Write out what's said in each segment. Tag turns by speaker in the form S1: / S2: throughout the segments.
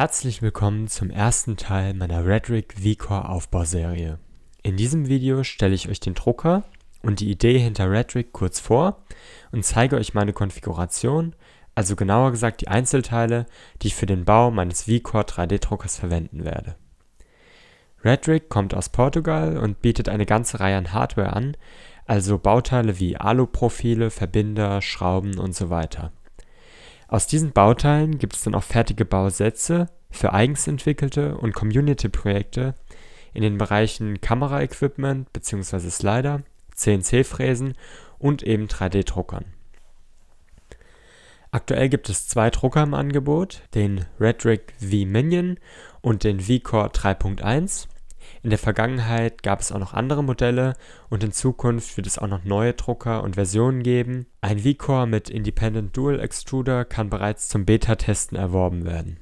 S1: Herzlich willkommen zum ersten Teil meiner Redrick VCore Aufbauserie. In diesem Video stelle ich euch den Drucker und die Idee hinter Redrick kurz vor und zeige euch meine Konfiguration, also genauer gesagt die Einzelteile, die ich für den Bau meines VCore 3D Druckers verwenden werde. Redrick kommt aus Portugal und bietet eine ganze Reihe an Hardware an, also Bauteile wie Aluprofile, Verbinder, Schrauben und so weiter. Aus diesen Bauteilen gibt es dann auch fertige Bausätze für eigens entwickelte und Community-Projekte in den Bereichen Kameraequipment bzw. Slider, CNC-Fräsen und eben 3D-Druckern. Aktuell gibt es zwei Drucker im Angebot, den Redrick V Minion und den VCore 3.1. In der Vergangenheit gab es auch noch andere Modelle und in Zukunft wird es auch noch neue Drucker und Versionen geben. Ein V-Core mit Independent Dual Extruder kann bereits zum Beta-Testen erworben werden.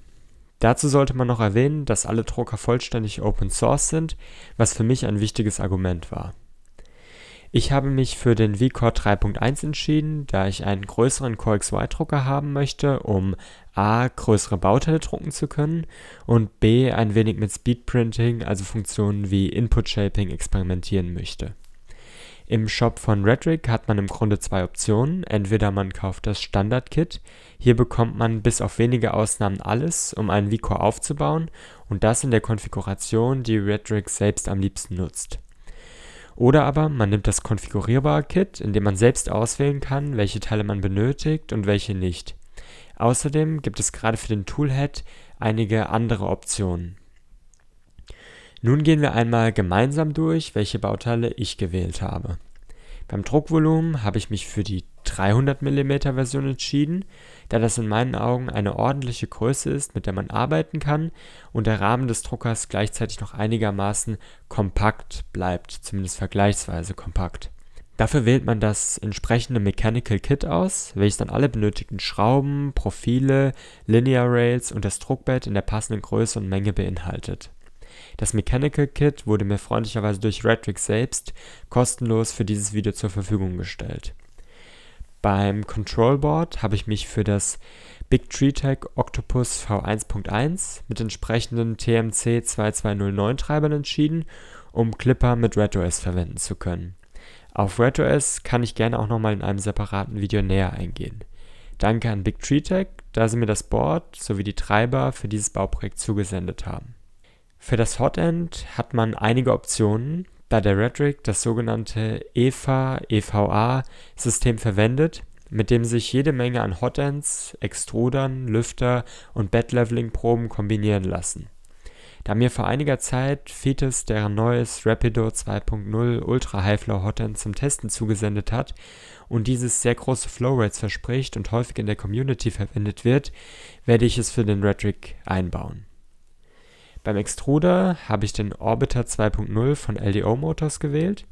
S1: Dazu sollte man noch erwähnen, dass alle Drucker vollständig Open Source sind, was für mich ein wichtiges Argument war. Ich habe mich für den VCore 3.1 entschieden, da ich einen größeren Core x drucker haben möchte, um a. größere Bauteile drucken zu können und b. ein wenig mit Speedprinting, also Funktionen wie Input Shaping, experimentieren möchte. Im Shop von Redrick hat man im Grunde zwei Optionen. Entweder man kauft das Standard-Kit, hier bekommt man bis auf wenige Ausnahmen alles, um einen VCore aufzubauen und das in der Konfiguration, die Redrick selbst am liebsten nutzt. Oder aber man nimmt das konfigurierbare Kit, in dem man selbst auswählen kann, welche Teile man benötigt und welche nicht. Außerdem gibt es gerade für den Toolhead einige andere Optionen. Nun gehen wir einmal gemeinsam durch, welche Bauteile ich gewählt habe. Beim Druckvolumen habe ich mich für die 300 mm Version entschieden, da das in meinen Augen eine ordentliche Größe ist, mit der man arbeiten kann und der Rahmen des Druckers gleichzeitig noch einigermaßen kompakt bleibt, zumindest vergleichsweise kompakt. Dafür wählt man das entsprechende Mechanical Kit aus, welches dann alle benötigten Schrauben, Profile, Linear Rails und das Druckbett in der passenden Größe und Menge beinhaltet. Das Mechanical Kit wurde mir freundlicherweise durch Redrick selbst kostenlos für dieses Video zur Verfügung gestellt. Beim Control Board habe ich mich für das Big Tree Tech Octopus V1.1 mit entsprechenden TMC 2209 Treibern entschieden, um Clipper mit RedOS verwenden zu können. Auf RedOS kann ich gerne auch nochmal in einem separaten Video näher eingehen. Danke an Big Tree Tech, da sie mir das Board sowie die Treiber für dieses Bauprojekt zugesendet haben. Für das Hotend hat man einige Optionen, da der Rhetoric das sogenannte EVA, EVA-System verwendet, mit dem sich jede Menge an Hotends, Extrudern, Lüfter und Bed-Leveling-Proben kombinieren lassen. Da mir vor einiger Zeit Fetus deren neues Rapido 2.0 Ultra High Flow Hotend zum Testen zugesendet hat und dieses sehr große Flowrates verspricht und häufig in der Community verwendet wird, werde ich es für den Rhetoric einbauen. Beim Extruder habe ich den Orbiter 2.0 von LDO Motors gewählt,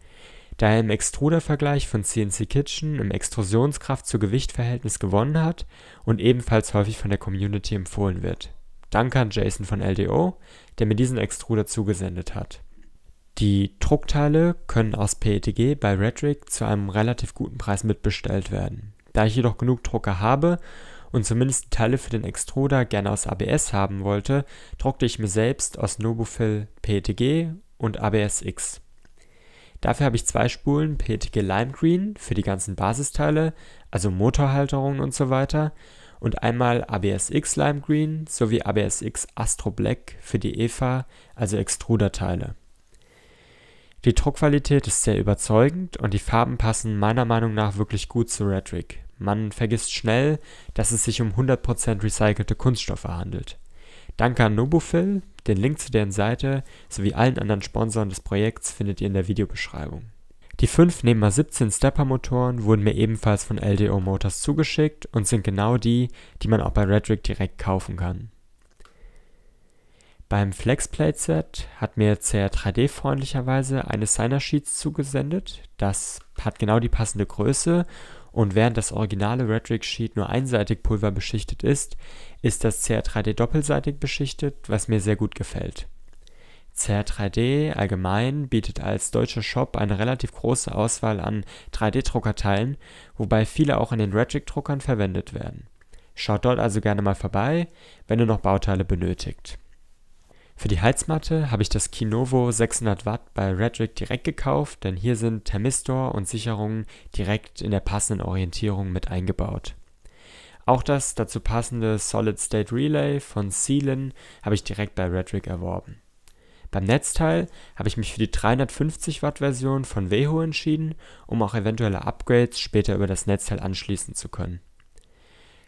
S1: da er im Extruder-Vergleich von CNC Kitchen im Extrusionskraft-zu-Gewicht-Verhältnis gewonnen hat und ebenfalls häufig von der Community empfohlen wird. Danke an Jason von LDO, der mir diesen Extruder zugesendet hat. Die Druckteile können aus PETG bei Redrick zu einem relativ guten Preis mitbestellt werden. Da ich jedoch genug Drucker habe und zumindest die Teile für den Extruder gerne aus ABS haben wollte, druckte ich mir selbst aus Nobufil PETG und ABS-X. Dafür habe ich zwei Spulen PETG Lime Green für die ganzen Basisteile, also Motorhalterungen und so weiter, und einmal ABS-X Lime Green sowie ABS-X Astro Black für die EFA, also Extruderteile. Die Druckqualität ist sehr überzeugend und die Farben passen meiner Meinung nach wirklich gut zu Redrick. Man vergisst schnell, dass es sich um 100% recycelte Kunststoffe handelt. Danke an Nobufil, den Link zu deren Seite sowie allen anderen Sponsoren des Projekts findet ihr in der Videobeschreibung. Die 5 Nehmer 17 Stepper Motoren wurden mir ebenfalls von LDO Motors zugeschickt und sind genau die, die man auch bei Redrick direkt kaufen kann. Beim Flexplate Set hat mir CR 3D freundlicherweise eines seiner Sheets zugesendet. Das hat genau die passende Größe und während das originale Rhetoric Sheet nur einseitig pulverbeschichtet ist, ist das CR3D doppelseitig beschichtet, was mir sehr gut gefällt. CR3D allgemein bietet als deutscher Shop eine relativ große Auswahl an 3D-Druckerteilen, wobei viele auch in den Rhetoric-Druckern verwendet werden. Schaut dort also gerne mal vorbei, wenn ihr noch Bauteile benötigt. Für die Heizmatte habe ich das Kinovo 600 Watt bei Redrick direkt gekauft, denn hier sind Thermistor und Sicherungen direkt in der passenden Orientierung mit eingebaut. Auch das dazu passende Solid State Relay von Sealin habe ich direkt bei Redrick erworben. Beim Netzteil habe ich mich für die 350 Watt Version von Weho entschieden, um auch eventuelle Upgrades später über das Netzteil anschließen zu können.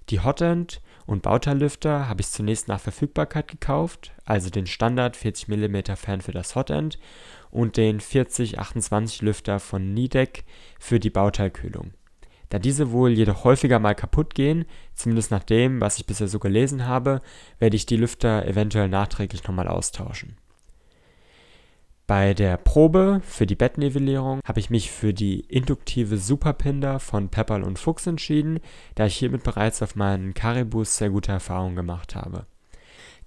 S1: Die Hotend und Bauteillüfter habe ich zunächst nach Verfügbarkeit gekauft, also den Standard 40 mm Fan für das Hotend und den 4028 Lüfter von Nidec für die Bauteilkühlung. Da diese wohl jedoch häufiger mal kaputt gehen, zumindest nach dem, was ich bisher so gelesen habe, werde ich die Lüfter eventuell nachträglich nochmal austauschen. Bei der Probe für die Bettnivellierung habe ich mich für die induktive Superpinder von Pepperl und Fuchs entschieden, da ich hiermit bereits auf meinen Caribus sehr gute Erfahrungen gemacht habe.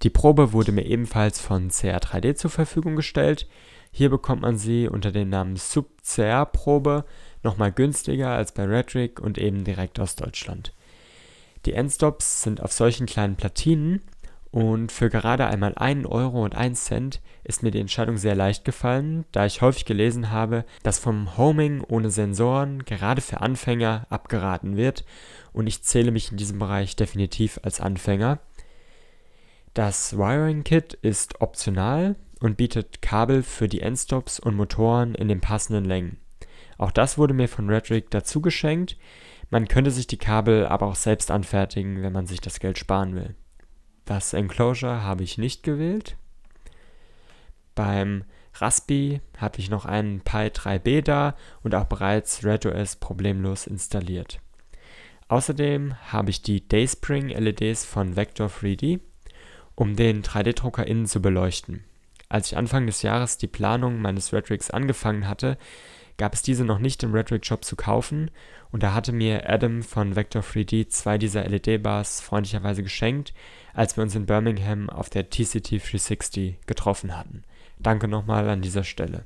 S1: Die Probe wurde mir ebenfalls von CR3D zur Verfügung gestellt. Hier bekommt man sie unter dem Namen Sub-CR-Probe nochmal günstiger als bei Redrick und eben direkt aus Deutschland. Die Endstops sind auf solchen kleinen Platinen und für gerade einmal 1 Euro und 1 Cent ist mir die Entscheidung sehr leicht gefallen, da ich häufig gelesen habe, dass vom Homing ohne Sensoren gerade für Anfänger abgeraten wird und ich zähle mich in diesem Bereich definitiv als Anfänger. Das Wiring Kit ist optional und bietet Kabel für die Endstops und Motoren in den passenden Längen. Auch das wurde mir von Redrick dazu geschenkt. Man könnte sich die Kabel aber auch selbst anfertigen, wenn man sich das Geld sparen will. Das Enclosure habe ich nicht gewählt. Beim Raspi habe ich noch einen Pi 3b da und auch bereits RedOS problemlos installiert. Außerdem habe ich die Dayspring LEDs von Vector 3D, um den 3D-Drucker innen zu beleuchten. Als ich Anfang des Jahres die Planung meines Redrix angefangen hatte, gab es diese noch nicht im Rhetoric Shop zu kaufen und da hatte mir Adam von Vector 3D zwei dieser LED-Bars freundlicherweise geschenkt, als wir uns in Birmingham auf der TCT 360 getroffen hatten. Danke nochmal an dieser Stelle.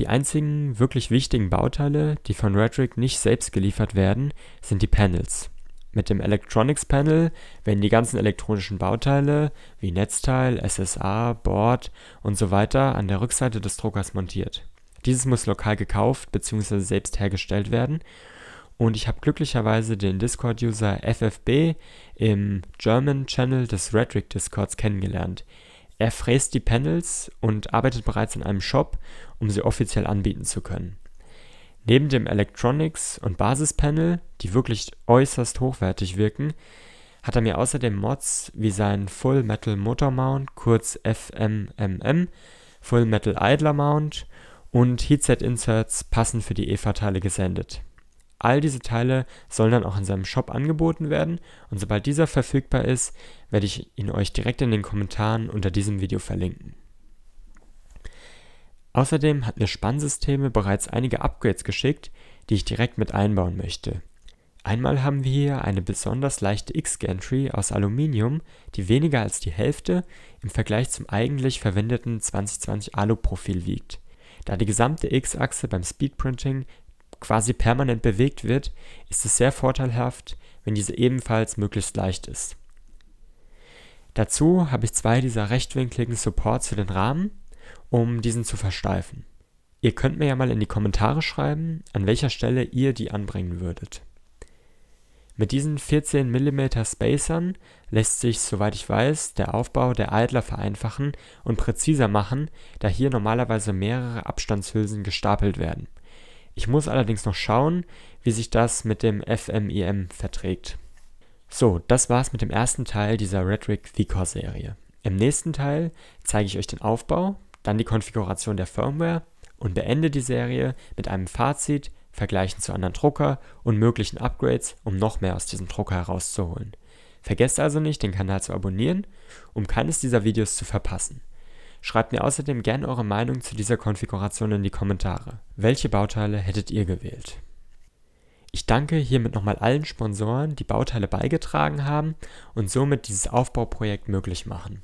S1: Die einzigen wirklich wichtigen Bauteile, die von Rhetoric nicht selbst geliefert werden, sind die Panels. Mit dem Electronics Panel werden die ganzen elektronischen Bauteile wie Netzteil, SSA, Board und so weiter an der Rückseite des Druckers montiert. Dieses muss lokal gekauft bzw. selbst hergestellt werden. Und ich habe glücklicherweise den Discord-User FFB im German-Channel des Rhetoric Discords kennengelernt. Er fräst die Panels und arbeitet bereits in einem Shop, um sie offiziell anbieten zu können. Neben dem Electronics- und Basispanel, die wirklich äußerst hochwertig wirken, hat er mir außerdem Mods wie seinen Full Metal Motor Mount, kurz FMMM, Full Metal Idler Mount und Headset-Inserts passend für die efa teile gesendet. All diese Teile sollen dann auch in seinem Shop angeboten werden und sobald dieser verfügbar ist, werde ich ihn euch direkt in den Kommentaren unter diesem Video verlinken. Außerdem hat mir Spannsysteme bereits einige Upgrades geschickt, die ich direkt mit einbauen möchte. Einmal haben wir hier eine besonders leichte X-Gantry aus Aluminium, die weniger als die Hälfte im Vergleich zum eigentlich verwendeten 2020 Aluprofil wiegt. Da die gesamte X-Achse beim Speedprinting quasi permanent bewegt wird, ist es sehr vorteilhaft, wenn diese ebenfalls möglichst leicht ist. Dazu habe ich zwei dieser rechtwinkligen Supports für den Rahmen, um diesen zu versteifen. Ihr könnt mir ja mal in die Kommentare schreiben, an welcher Stelle ihr die anbringen würdet. Mit diesen 14 mm Spacern lässt sich, soweit ich weiß, der Aufbau der Eidler vereinfachen und präziser machen, da hier normalerweise mehrere Abstandshülsen gestapelt werden. Ich muss allerdings noch schauen, wie sich das mit dem FMIM verträgt. So, das war's mit dem ersten Teil dieser V-Core Serie. Im nächsten Teil zeige ich euch den Aufbau, dann die Konfiguration der Firmware und beende die Serie mit einem Fazit vergleichen zu anderen Drucker und möglichen Upgrades, um noch mehr aus diesem Drucker herauszuholen. Vergesst also nicht, den Kanal zu abonnieren, um keines dieser Videos zu verpassen. Schreibt mir außerdem gerne eure Meinung zu dieser Konfiguration in die Kommentare. Welche Bauteile hättet ihr gewählt? Ich danke hiermit nochmal allen Sponsoren, die Bauteile beigetragen haben und somit dieses Aufbauprojekt möglich machen.